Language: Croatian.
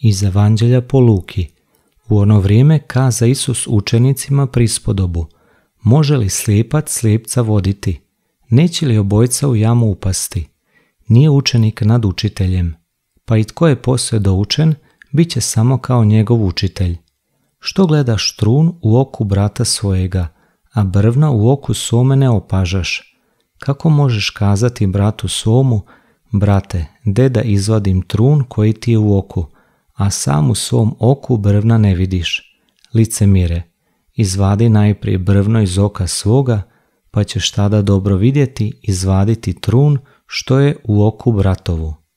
Iz Evanđelja po Luki. U ono vrijeme kaza Isus učenicima prispodobu. Može li slijepac slijepca voditi? Neće li obojca u jamu upasti? Nije učenik nad učiteljem. Pa i tko je posve doučen, bit će samo kao njegov učitelj. Što gledaš trun u oku brata svojega, a brvna u oku svome ne opažaš? Kako možeš kazati bratu svomu, brate, deda izvadim trun koji ti je u oku, a sam u svom oku brvna ne vidiš. Lice mire, izvadi najprije brvno iz oka svoga, pa ćeš tada dobro vidjeti izvaditi trun što je u oku bratovu.